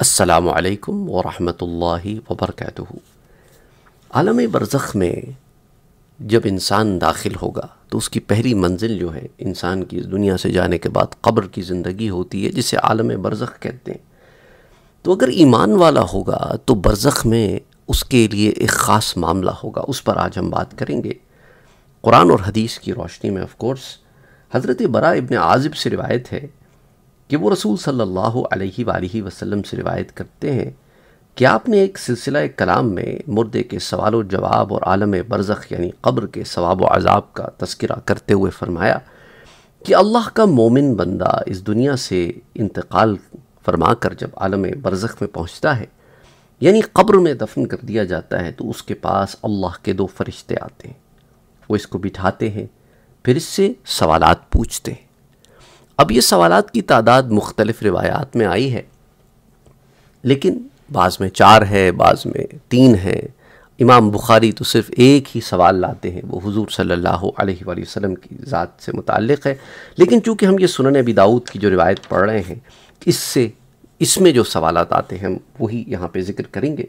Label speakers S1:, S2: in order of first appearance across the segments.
S1: असलकम वरम वबरक आलम बरज़ में जब इंसान दाखिल होगा तो उसकी पहली मंजिल जो है इंसान की दुनिया से जाने के बाद कब्र की ज़िंदगी होती है जिसे आलम बरज़ कहते हैं तो अगर ईमान वाला होगा तो बरज़ में उसके लिए एक ख़ास मामला होगा उस पर आज हम बात करेंगे कुरान और हदीस की रोशनी में ऑफ़ हज़रत बरा इबन आज़िब से रिवायत है कि वो रसूल सल्लल्लाहु अलैहि वालैहि वसल्लम से रिवायत करते हैं कि आपने एक सिलसिला कलाम में मुर्दे के सवाल व जवाब और आलम बरज़ यानी कब्र के सवाब व अज़ाब का तस्करा करते हुए फरमाया कि अल्लाह का मोमिन बंदा इस दुनिया से इंतकाल फरमा कर जब आलम बरज़ में पहुँचता है यानी कब्र में दफन कर दिया जाता है तो उसके पास अल्लाह के दो फरिश्ते आते हैं वो इसको बिठाते हैं फिर इससे सवालात पूछते हैं अब ये सवाल की तादाद मुख्तलिफ़ रिवायात में आई है लेकिन बाज़ में चार है बाज़ में तीन है इमाम बुखारी तो सिर्फ़ एक ही सवाल लाते हैं वो हुजूर सल्लल्लाहु अलैहि वसल्लम की ज़ात से मुतक़ है लेकिन चूँकि हम ये सुनन अबी दाऊद की जो रिवायत पढ़ रहे हैं इससे इसमें जो सवाल आते हैं हम वही यहाँ पर ज़िक्र करेंगे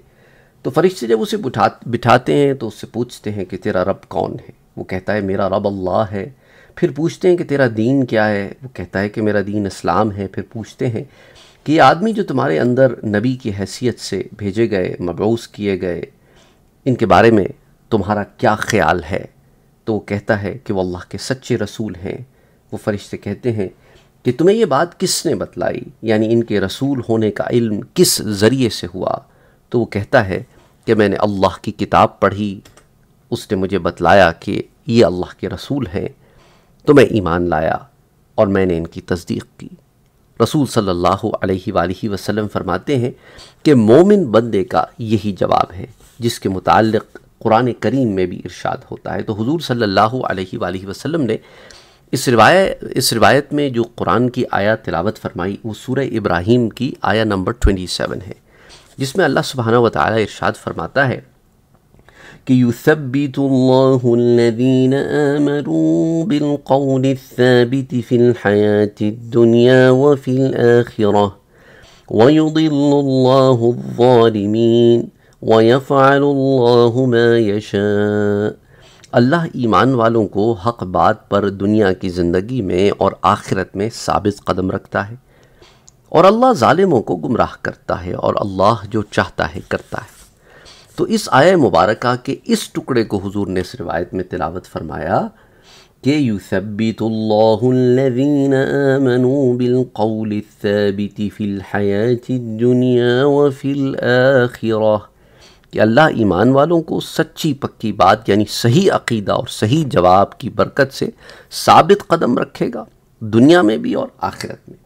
S1: तो फरिश्ते जब उसे बिठा बिठाते हैं तो उससे पूछते हैं कि तेरा रब कौन है वो कहता है मेरा रब अल्लाह है फिर पूछते हैं कि तेरा दीन क्या है वो कहता है कि मेरा दीन इस्लाम है फिर पूछते हैं कि ये आदमी जो तुम्हारे अंदर नबी की हैसियत से भेजे गए मबूस किए गए इनके बारे में तुम्हारा क्या ख्याल है तो वो कहता है कि वो अल्लाह के सच्चे रसूल हैं वो फरिश्ते कहते हैं कि तुम्हें ये बात किसने बतलाई यानी इनके रसूल होने का इल्म किस ज़रिए से हुआ तो वो कहता है कि मैंने अल्लाह की किताब पढ़ी उसने मुझे बतलाया कि ये अल्लाह के रसूल हैं तो मैं ईमान लाया और मैंने इनकी तस्दीक की रसूल सल्लल्लाहु अलैहि वालैहि वसल्लम फरमाते हैं कि मोमिन बंदे का यही जवाब है जिसके मुतालिक कुरान करीम में भी इरशाद होता है तो हुजूर सल्लल्लाहु अलैहि वालैहि वसल्लम ने इस रिवाय इस रिवायत में जो कुरान की आया तिलावत फरमाई वो सूर्य इब्राहिम की आया नंबर ट्वेंटी सेवन है जिसमें अल्लाह सुबहाना व ताली इरशाद फरमाता है يثبت الله الذين آمنوا بالقول الثابت في الحياة الدنيا وفي الآخرة ويضل الله الظالمين ويفعل الله ما يشاء अल्लाह ईमान वालों को हक बात पर दुनिया की ज़िंदगी में और आखिरत में साबित कदम रखता है और अल्लाह ालिमों को गुमराह करता है और अल्लाह जो चाहता है करता है तो इस आय मुबारक के इस टुकड़े को हुजूर ने इस रिवायत में तिलावत फरमाया कि यूसबितबितिफ़िलहयातिया कि अल्लाह ईमान वालों को सच्ची पक्की बात यानी सही अकीदा और सही जवाब की बरकत से साबित कदम रखेगा दुनिया में भी और आखिरत में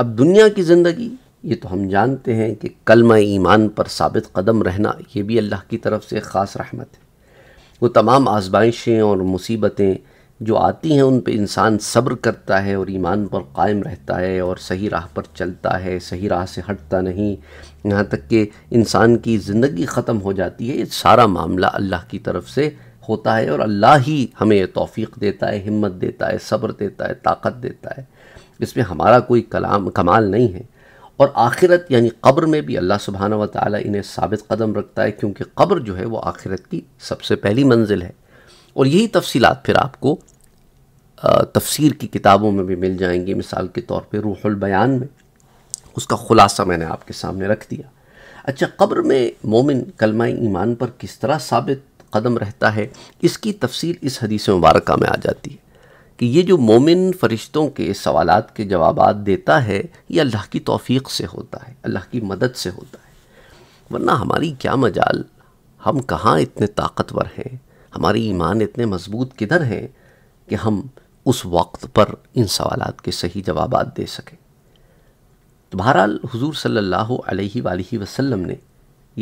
S1: अब दुनिया की ज़िंदगी ये तो हम जानते हैं कि कलम ईमान पर साबित कदम रहना ये भी अल्लाह की तरफ से ख़ास रहमत है वो तमाम आजमाइशें और मुसीबतें जो आती हैं उन पे इंसान सब्र करता है और ईमान पर कायम रहता है और सही राह पर चलता है सही राह से हटता नहीं यहाँ तक कि इंसान की ज़िंदगी ख़त्म हो जाती है ये सारा मामला अल्लाह की तरफ से होता है और अल्लाह ही हमें तोफ़ी देता है हिम्मत देता है सब्र देता है ताकत देता है इसमें हमारा कोई कलाम कमाल नहीं है और आखिरत यानी कब्र में भी अल्लाह सुबहाना व ताली इन्हें साबित कदम रखता है क्योंकि कब्र जो है वो आखिरत की सबसे पहली मंजिल है और यही तफसीलात फिर आपको तफसीर की किताबों में भी मिल जाएंगी मिसाल के तौर पर रूहुल बयान में उसका ख़ुलासा मैंने आपके सामने रख दिया अच्छा कब्र में मोमिन कलमा ईमान पर किस तरह साबित कदम रहता है इसकी तफसीर इस हदीस मुबारक में आ जाती है कि ये जो मोमिन फ़रिश्तों के सवाल के जवाब देता है ये अल्लाह की तोफ़ी से होता है अल्लाह की मदद से होता है वरना हमारी क्या मजाल हम कहाँ इतने ताकतवर हैं हमारे ईमान इतने मजबूत किधर हैं कि हम उस वक्त पर इन सवाल के सही जवाब दे सकें तो बहरहाल हुजूर सल्लल्लाहु अलैहि वसल्लम ने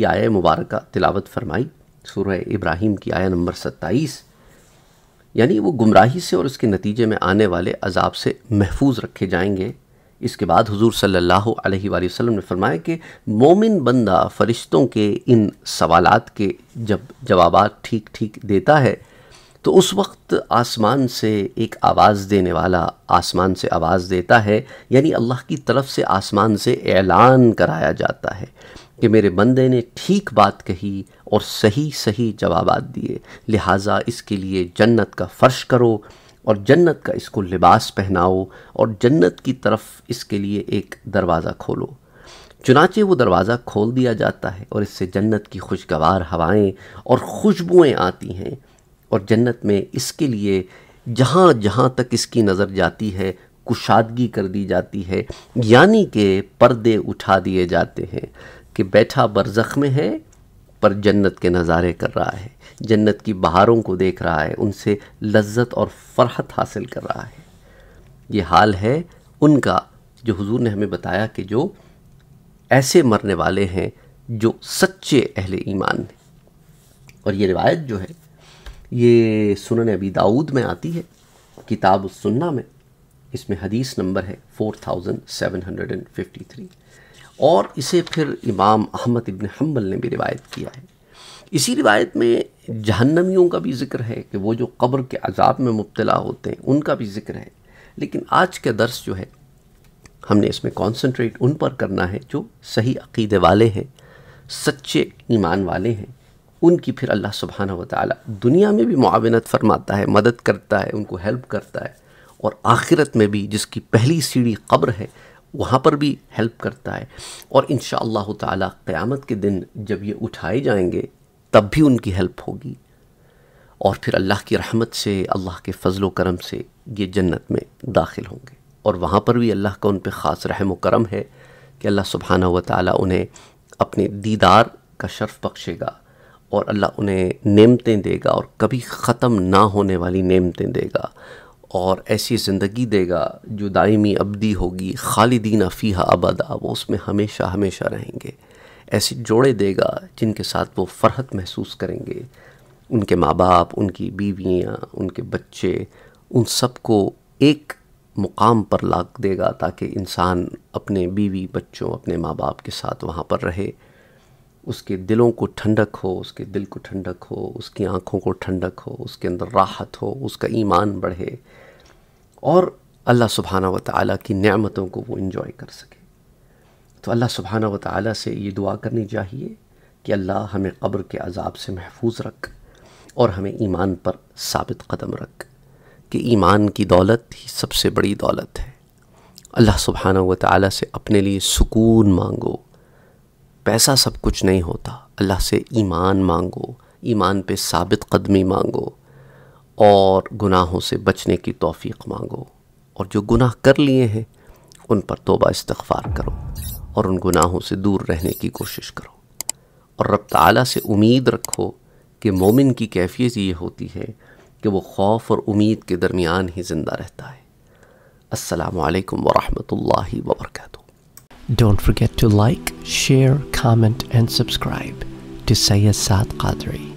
S1: यह आय मुबारक तिलावत फरमाई सूर्य इब्राहिम की आया नंबर सत्ताईस यानी वो गुमराही से और उसके नतीजे में आने वाले अजाब से महफूज रखे जाएंगे इसके बाद हुजूर सल्लल्लाहु अलैहि वसल्लम ने फरमाया कि मोमिन बंदा फरिश्तों के इन सवालात के जब जवाब ठीक ठीक देता है तो उस वक्त आसमान से एक आवाज़ देने वाला आसमान से आवाज़ देता है यानी अल्लाह की तरफ से आसमान से ऐलान कराया जाता है कि मेरे बंदे ने ठीक बात कही और सही सही जवाब दिए लिहाजा इसके लिए जन्नत का फ़र्श करो और जन्नत का इसको लिबास पहनाओ और जन्नत की तरफ इसके लिए एक दरवाज़ा खोलो चुनाचे वो दरवाज़ा खोल दिया जाता है और इससे जन्नत की खुशगवार हवाएं और खुशबुएं आती हैं और जन्नत में इसके लिए जहाँ जहाँ तक इसकी नज़र जाती है कुशादगी कर दी जाती है यानी कि पर्दे उठा दिए जाते हैं कि बैठा बरजख में है पर जन्नत के नज़ारे कर रहा है जन्नत की बहारों को देख रहा है उनसे लज्जत और फरहत हासिल कर रहा है ये हाल है उनका जो हुजूर ने हमें बताया कि जो ऐसे मरने वाले हैं जो सच्चे अहले ईमान हैं और ये रिवायत जो है ये सुनन अबी दाऊद में आती है किताब सुन्ना में इसमें हदीस नंबर है four thousand seven hundred and fifty three और इसे फिर इमाम अहमद इबन हम्बल ने भी रिवायत किया है इसी रिवायत में जहन्नमियों का भी जिक्र है कि वो जो कब्र के अजाब में मुबतला होते हैं उनका भी जिक्र है लेकिन आज का दर्स जो है हमने इसमें कॉन्सनट्रेट उन पर करना है जो सही अकीदे वाले हैं सच्चे ईमान वाले हैं उनकी फिर अल्लाह सुबहाना व ताली दुनिया में भी मुआवनत फरमाता है मदद करता है उनको हेल्प करता है और आखिरत में भी जिसकी पहली सीढ़ी कब्र है वहाँ पर भी हेल्प करता है और इन ताला क़यामत के दिन जब ये उठाए जाएंगे तब भी उनकी हेल्प होगी और फिर अल्लाह की रहमत से अल्लाह के फजल करम से ये जन्नत में दाखिल होंगे और वहाँ पर भी अल्लाह का उन पर ख़ास रहम करम है कि अल्लाह सुबहाना व ताली उन्हें अपने दीदार का शर्फ बख्शेगा और अल्लाह उन्हें नेमतें देगा और कभी ख़त्म ना होने वाली नेमतें देगा और ऐसी ज़िंदगी देगा जो दायमी अबदी होगी खालिदीन फ़ीहा अबदा वो उसमें हमेशा हमेशा रहेंगे ऐसे जोड़े देगा जिनके साथ वो फ़रहत महसूस करेंगे उनके माँ बाप उनकी बीवियाँ उनके बच्चे उन सबको एक मुकाम पर ला देगा ताकि इंसान अपने बीवी बच्चों अपने माँ बाप के साथ वहाँ पर रहे उसके दिलों को ठंडक हो उसके दिल को ठंडक हो उसकी आँखों को ठंडक हो उसके अंदर राहत हो उसका ईमान बढ़े और अल्लाह सुबहाना व ताली की नमतों को वो इन्जॉय कर सके तो अल्लाह सुबहाना व ताली से ये दुआ करनी चाहिए कि अल्लाह हमें कब्र के अजाब से महफूज रख और हमें ईमान पर साबित कदम रख कि ईमान की दौलत ही सबसे बड़ी दौलत है अल्लाह सुबहाना व ताली से अपने लिए सुकून मांगो पैसा सब कुछ नहीं होता अल्लाह से ईमान मांगो ईमान पे साबित कदमी मांगो और गुनाहों से बचने की तौफीक मांगो और जो गुनाह कर लिए हैं उन पर तोबा इस्तगफार करो और उन गुनाहों से दूर रहने की कोशिश करो और रब ताला से उम्मीद रखो कि मोमिन की कैफियत ये होती है कि वो खौफ और उम्मीद के दरमियान ही ज़िंदा रहता है असलकम वरहमल वबरक don't forget to like share comment and subscribe to Sayyid Saad Qadri